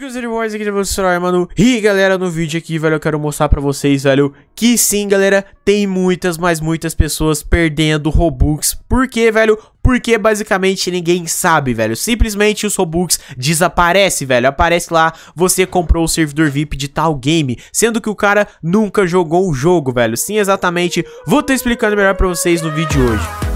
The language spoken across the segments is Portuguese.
Cruzeiro Boys aqui de Bolsonaro, mano. E galera, no vídeo aqui, velho, eu quero mostrar pra vocês, velho, que sim, galera, tem muitas, mas muitas pessoas perdendo Robux. Por quê, velho? Porque basicamente ninguém sabe, velho. Simplesmente os Robux desaparece, velho. Aparece lá, você comprou o servidor VIP de tal game, sendo que o cara nunca jogou o jogo, velho. Sim, exatamente. Vou estar explicando melhor pra vocês no vídeo de hoje.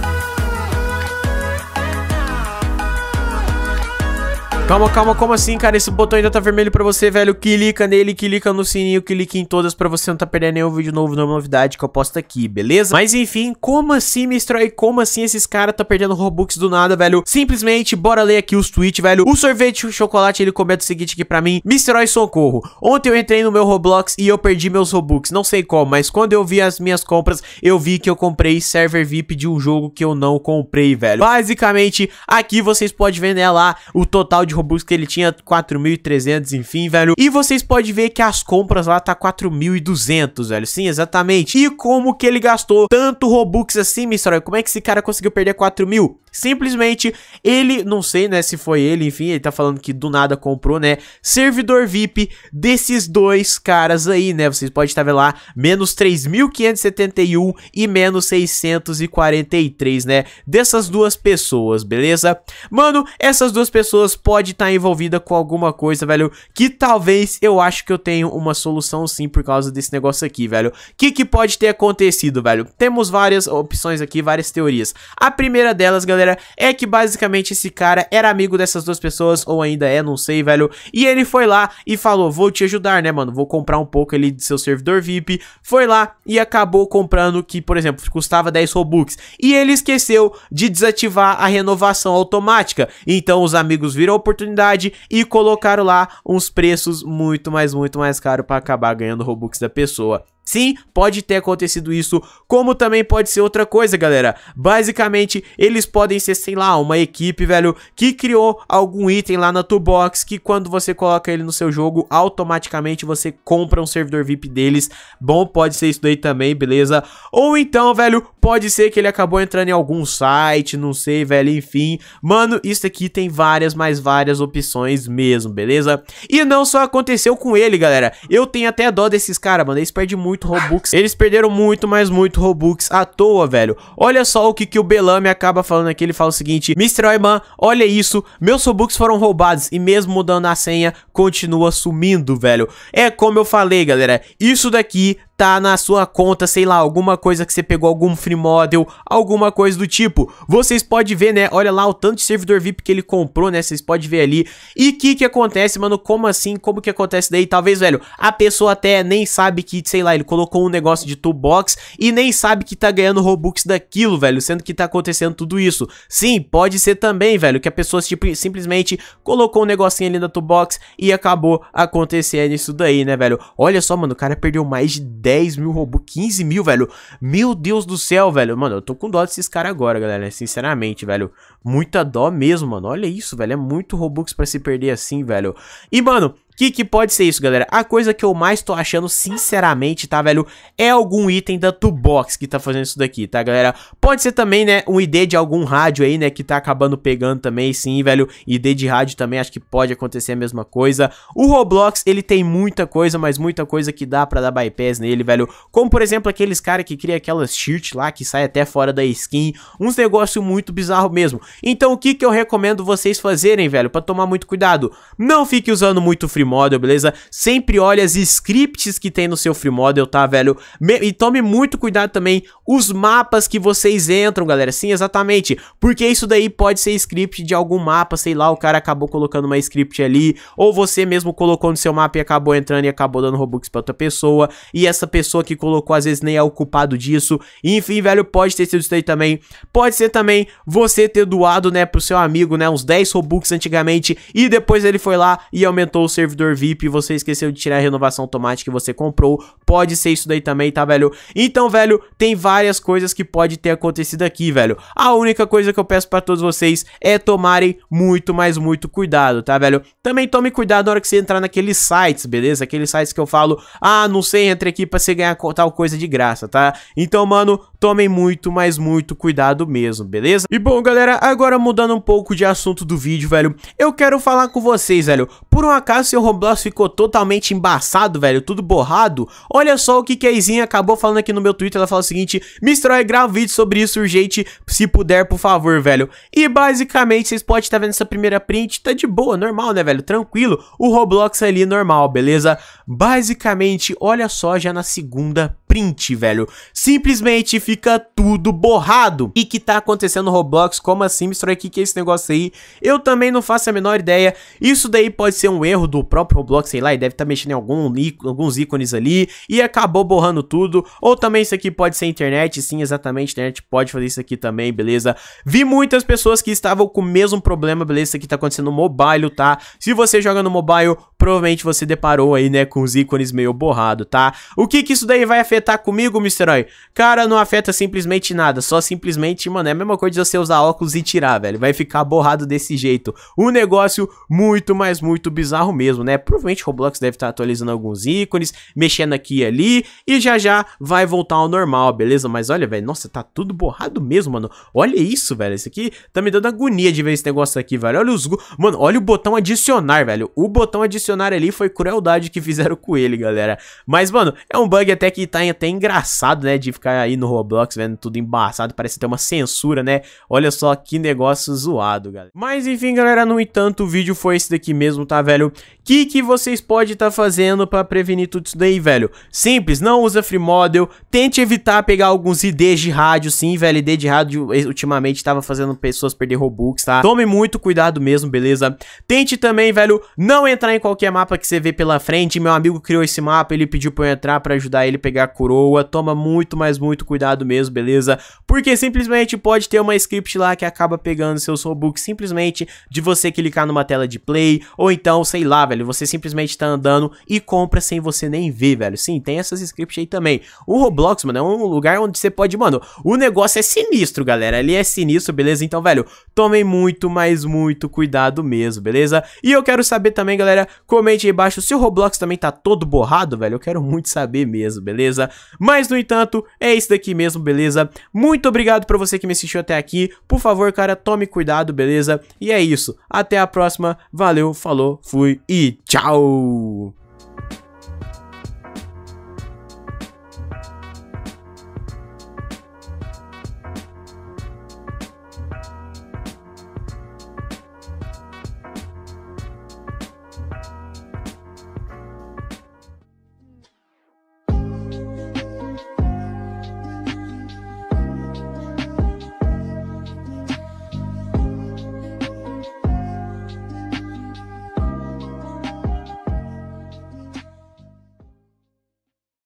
Calma, calma, como assim, cara? Esse botão ainda tá vermelho pra você, velho. Clica nele, clica no sininho, clica em todas pra você não tá perdendo nenhum vídeo novo, nenhuma novidade que eu posto aqui, beleza? Mas enfim, como assim, Mistroy? Como assim esses caras tá perdendo Robux do nada, velho? Simplesmente, bora ler aqui os tweets, velho. O sorvete o chocolate, ele comenta o seguinte aqui pra mim. Mistroy, socorro. Ontem eu entrei no meu Roblox e eu perdi meus Robux. Não sei como, mas quando eu vi as minhas compras, eu vi que eu comprei server VIP de um jogo que eu não comprei, velho. Basicamente, aqui vocês podem ver, né, lá o total de Robux Robux que ele tinha 4.300, enfim, velho. E vocês podem ver que as compras lá tá 4.200, velho. Sim, exatamente. E como que ele gastou tanto Robux assim, Mr. Como é que esse cara conseguiu perder 4 mil? Simplesmente ele, não sei, né, se foi ele, enfim, ele tá falando que do nada comprou, né, servidor VIP desses dois caras aí, né? Vocês podem estar vendo lá, menos 3.571 e menos 643, né? Dessas duas pessoas, beleza? Mano, essas duas pessoas pode estar envolvidas envolvida com alguma coisa, velho, que talvez eu acho que eu tenho uma solução sim por causa desse negócio aqui, velho. O que que pode ter acontecido, velho? Temos várias opções aqui, várias teorias. A primeira delas, galera, galera, é que basicamente esse cara era amigo dessas duas pessoas, ou ainda é, não sei, velho. E ele foi lá e falou: Vou te ajudar, né, mano? Vou comprar um pouco ali de seu servidor VIP. Foi lá e acabou comprando que, por exemplo, custava 10 Robux. E ele esqueceu de desativar a renovação automática. Então os amigos viram a oportunidade e colocaram lá uns preços muito mais, muito mais caros para acabar ganhando Robux da pessoa. Sim, pode ter acontecido isso, como também pode ser outra coisa, galera. Basicamente, eles podem ser, sei lá, uma equipe, velho, que criou algum item lá na Toolbox que quando você coloca ele no seu jogo, automaticamente você compra um servidor VIP deles. Bom, pode ser isso daí também, beleza? Ou então, velho, pode ser que ele acabou entrando em algum site, não sei, velho, enfim. Mano, isso aqui tem várias, mais várias opções mesmo, beleza? E não só aconteceu com ele, galera. Eu tenho até dó desses caras, mano, eles perdem muito muito Robux. Eles perderam muito, mas muito Robux à toa, velho. Olha só o que, que o Belame acaba falando aqui. Ele fala o seguinte: Mr. Oiman, olha isso. Meus Robux foram roubados e mesmo mudando a senha, continua sumindo, velho. É como eu falei, galera. Isso daqui tá na sua conta, sei lá, alguma coisa que você pegou, algum free model, alguma coisa do tipo. Vocês podem ver, né? Olha lá o tanto de servidor VIP que ele comprou, né? Vocês podem ver ali. E o que que acontece, mano? Como assim? Como que acontece daí? Talvez, velho, a pessoa até nem sabe que, sei lá, ele colocou um negócio de toolbox e nem sabe que tá ganhando Robux daquilo, velho, sendo que tá acontecendo tudo isso. Sim, pode ser também, velho, que a pessoa tipo, simplesmente colocou um negocinho ali na toolbox e acabou acontecendo isso daí, né, velho? Olha só, mano, o cara perdeu mais de 10 mil Robux, 15 mil, velho. Meu Deus do céu, velho. Mano, eu tô com dó desses caras agora, galera. Sinceramente, velho. Muita dó mesmo, mano. Olha isso, velho. É muito Robux para se perder assim, velho. E, mano, que que pode ser isso, galera? A coisa que eu mais tô achando, sinceramente, tá, velho, é algum item da Tubox que tá fazendo isso daqui, tá, galera? Pode ser também, né, um ID de algum rádio aí, né, que tá acabando pegando também, sim, velho, ID de rádio também, acho que pode acontecer a mesma coisa. O Roblox, ele tem muita coisa, mas muita coisa que dá pra dar bypass nele, velho, como, por exemplo, aqueles cara que cria aquelas shirts lá, que sai até fora da skin, uns negócio muito bizarro mesmo. Então, o que que eu recomendo vocês fazerem, velho, pra tomar muito cuidado? Não fique usando muito frio free model, beleza? Sempre olhe as scripts que tem no seu free model, tá, velho? Me e tome muito cuidado também os mapas que vocês entram, galera. Sim, exatamente. Porque isso daí pode ser script de algum mapa, sei lá, o cara acabou colocando uma script ali, ou você mesmo colocou no seu mapa e acabou entrando e acabou dando Robux pra outra pessoa, e essa pessoa que colocou às vezes nem é o culpado disso. Enfim, velho, pode ter sido isso daí também. Pode ser também você ter doado, né, pro seu amigo, né, uns 10 Robux antigamente, e depois ele foi lá e aumentou o serviço servidor VIP, você esqueceu de tirar a renovação automática que você comprou, pode ser isso daí também, tá, velho? Então, velho, tem várias coisas que pode ter acontecido aqui, velho. A única coisa que eu peço pra todos vocês é tomarem muito, mas muito cuidado, tá, velho? Também tome cuidado na hora que você entrar naqueles sites, beleza? Aqueles sites que eu falo, ah, não sei, entre aqui pra você ganhar tal coisa de graça, tá? Então, mano, tomem muito, mas muito cuidado mesmo, beleza? E bom, galera, agora mudando um pouco de assunto do vídeo, velho, eu quero falar com vocês, velho, por um acaso eu Roblox ficou totalmente embaçado, velho, tudo borrado. Olha só o que Keizinha acabou falando aqui no meu Twitter, ela fala o seguinte, Mistroy, grava um vídeo sobre isso urgente, se puder, por favor, velho. E basicamente, vocês podem estar vendo essa primeira print, tá de boa, normal, né, velho, tranquilo, o Roblox ali normal, beleza? Basicamente, olha só já na segunda print, velho. Simplesmente fica tudo borrado. E que tá acontecendo no Roblox? Como assim? Me aqui que é esse negócio aí? Eu também não faço a menor ideia. Isso daí pode ser um erro do próprio Roblox, sei lá, e deve estar tá mexendo em algum, alguns ícones ali e acabou borrando tudo. Ou também isso aqui pode ser internet, sim, exatamente, internet pode fazer isso aqui também, beleza? Vi muitas pessoas que estavam com o mesmo problema, beleza? Isso aqui tá acontecendo no mobile, tá? Se você joga no mobile, provavelmente você deparou aí, né, com os ícones meio borrado, tá? O que que isso daí vai afetar comigo, Mr. Oi? Cara, não afeta simplesmente nada, só simplesmente, mano, é a mesma coisa de você usar óculos e tirar, velho, vai ficar borrado desse jeito. Um negócio muito, mas muito bizarro mesmo, né? Provavelmente Roblox deve estar tá atualizando alguns ícones, mexendo aqui e ali, e já já vai voltar ao normal, beleza? Mas olha, velho, nossa, tá tudo borrado mesmo, mano. Olha isso, velho, isso aqui tá me dando agonia de ver esse negócio aqui, velho. Olha os... Mano, olha o botão adicionar, velho. O botão adicionar funcionário ali foi crueldade que fizeram com ele, galera. Mas, mano, é um bug até que tá até engraçado, né? De ficar aí no Roblox vendo tudo embaçado, parece ter uma censura, né? Olha só que negócio zoado, galera. Mas, enfim, galera, no entanto, o vídeo foi esse daqui mesmo, tá, velho? O que, que vocês podem estar tá fazendo pra prevenir tudo isso daí, velho? Simples, não usa free model, tente evitar pegar alguns IDs de rádio, sim, velho, ID de rádio ultimamente tava fazendo pessoas perder Robux, tá? Tome muito cuidado mesmo, beleza? Tente também, velho, não entrar em qualquer qualquer mapa que você vê pela frente. Meu amigo criou esse mapa, ele pediu pra eu entrar pra ajudar ele a pegar a coroa. Toma muito, mas muito cuidado mesmo, beleza? Porque simplesmente pode ter uma script lá que acaba pegando seus Robux simplesmente de você clicar numa tela de play. Ou então, sei lá, velho, você simplesmente tá andando e compra sem você nem ver, velho. Sim, tem essas scripts aí também. O Roblox, mano, é um lugar onde você pode... Mano, o negócio é sinistro, galera. Ele é sinistro, beleza? Então, velho, tomem muito, mas muito cuidado mesmo, beleza? E eu quero saber também, galera, Comente aí embaixo se o Roblox também tá todo borrado, velho. Eu quero muito saber mesmo, beleza? Mas, no entanto, é isso daqui mesmo, beleza? Muito obrigado pra você que me assistiu até aqui. Por favor, cara, tome cuidado, beleza? E é isso. Até a próxima. Valeu, falou, fui e tchau!